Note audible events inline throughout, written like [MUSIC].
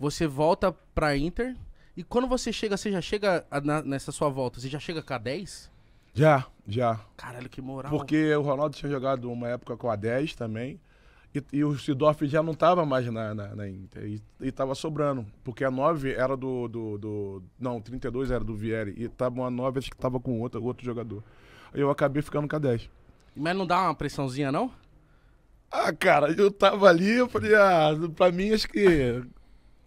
Você volta pra Inter. E quando você chega, você já chega na, nessa sua volta, você já chega com a 10? Já, já. Caralho, que moral. Porque o Ronaldo tinha jogado uma época com a 10 também. E, e o Sidorf já não estava mais na, na, na, Inter. E, estava sobrando. Porque a 9 era do, do, do. Não, 32 era do Vieri. E tava uma 9, acho que estava com outra, outro jogador. Aí eu acabei ficando com a 10. Mas não dá uma pressãozinha, não? Ah, cara, eu tava ali, eu falei, ah, pra mim acho que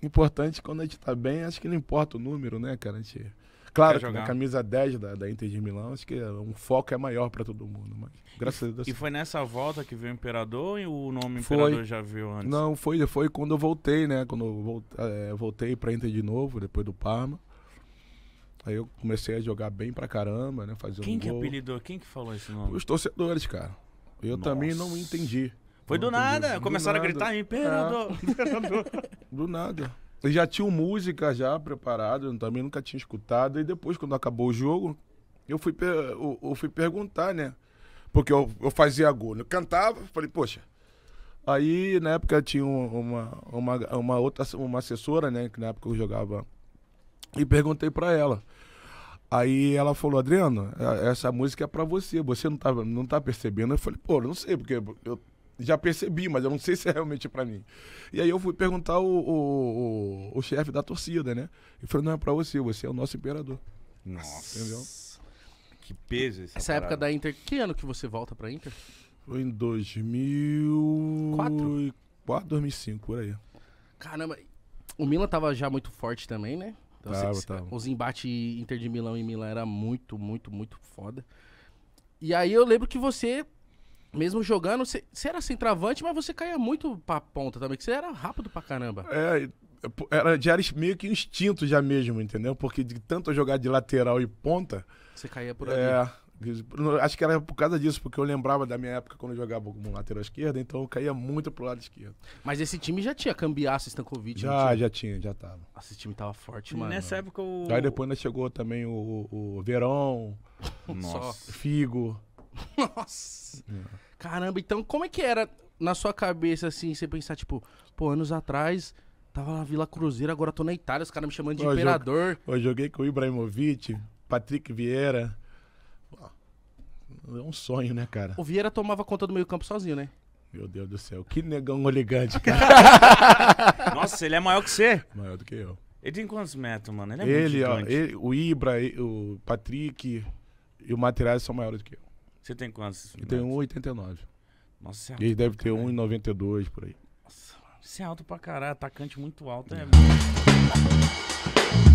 importante quando a gente tá bem, acho que não importa o número, né, cara? A gente... Claro, que na camisa 10 da, da Inter de Milão, acho que um foco é maior para todo mundo. Mas, graças e, a Deus. E foi nessa volta que veio o Imperador e o nome foi, Imperador já viu antes? Não, foi, foi quando eu voltei, né? Quando eu voltei, eh, é, voltei pra Inter de novo, depois do Parma. Aí eu comecei a jogar bem pra caramba, né? Fazer Quem um que gol. apelidou? Quem que falou esse nome? Os torcedores, cara. Eu Nossa. também não entendi. Foi do nada. Do Começaram nada. a gritar, imperador, é. imperador. [LAUGHS] do nada. E já tinha música já preparada, eu também nunca tinha escutado. E depois, quando acabou o jogo, eu fui, eu, eu fui perguntar, né? Porque eu, eu fazia gol. Né? Eu cantava, falei, poxa. Aí, na época, tinha uma, uma, uma outra uma assessora, né? Que na época eu jogava. E perguntei pra ela. Aí ela falou, Adriano, essa música é pra você, você não tá, não tá percebendo? Eu falei, pô, não sei, porque eu já percebi, mas eu não sei se é realmente para mim. E aí eu fui perguntar o, o, o, o chefe da torcida, né? Ele falou, não é pra você, você é o nosso imperador. Nossa. Entendeu? Que peso essa, essa época da Inter. Que ano que você volta pra Inter? Foi em 2004, 2005, por aí. Caramba, o Milan tava já muito forte também, né? Então, assim, tava, você, tava. Os embates Inter de Milão e Milan era muito, muito, muito foda. E aí eu lembro que você mesmo jogando, você, era centroavante, mas você caía muito pra ponta também, que você era rápido pra caramba. É, era, já era meio que instinto já mesmo, entendeu? Porque de tanto jogar de lateral e ponta. Você caía por é, ali. É. Acho que era por causa disso, porque eu lembrava da minha época quando eu jogava como lateral esquerda, então eu caía muito pro lado esquerdo. Mas esse time já tinha Cambiaço, Stankovic? Já, tinha? já tinha, já tava. Nossa, esse time tava forte, mano. nessa época o... Aí depois ainda chegou também o, o Verão, Nossa. [LAUGHS] Figo... [LAUGHS] Nossa! Caramba, então como é que era na sua cabeça, assim, você pensar, tipo, pô, anos atrás, tava na Vila Cruzeiro, agora tô na Itália, os caras me chamando de eu imperador. Jogue, eu joguei com o Ibrahimovic, Patrick Vieira. É um sonho, né, cara? O Vieira tomava conta do meio campo sozinho, né? Meu Deus do céu, que negão elegante, [LAUGHS] cara. Nossa, ele é maior que você? Maior do que eu. Ele tem quantos metros, mano? Ele é ele, muito ó, ele, O Ibra, o Patrick e o Materazzi são maiores do que eu. Você tem quantos? Eu tenho 1,89. Nossa, você é alto. E ele deve ter 1,92 por aí. Nossa, você é alto pra caralho. Atacante muito alto, né, é. é.